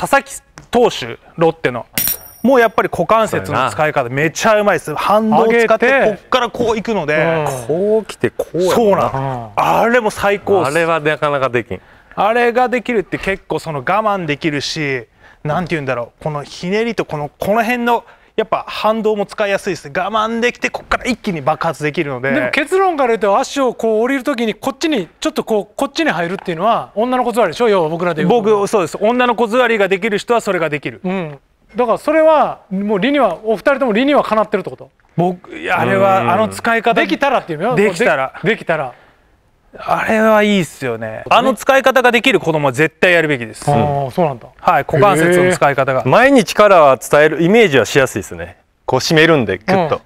佐々木投手ロッテのもうやっぱり股関節の使い方めちゃうまいです反動を使ってこっからこういくので、うん、こうきてこうそうなあれも最高あれはなかなかできんあれができるって結構その我慢できるしなんて言うんだろうこのひねりとこのこの辺のやっぱ反動も使いやすいです我慢できてここから一気に爆発できるのででも結論から言うと足をこう降りる時にこっちにちょっとこうこっちに入るっていうのは女の子座りでしょ要は僕らで僕そうです女の子座りができる人はそれができる、うん、だからそれはもう理にはお二人とも理にはかなってるってこと僕あれはあの使い方できたらっていうのよできたらできたらあれはいいっすよねあの使い方ができる子供は絶対やるべきです、うん、あそうなんだはい股関節の使い方が毎日から伝えるイメージはしやすいですねこう締めるんでュッと、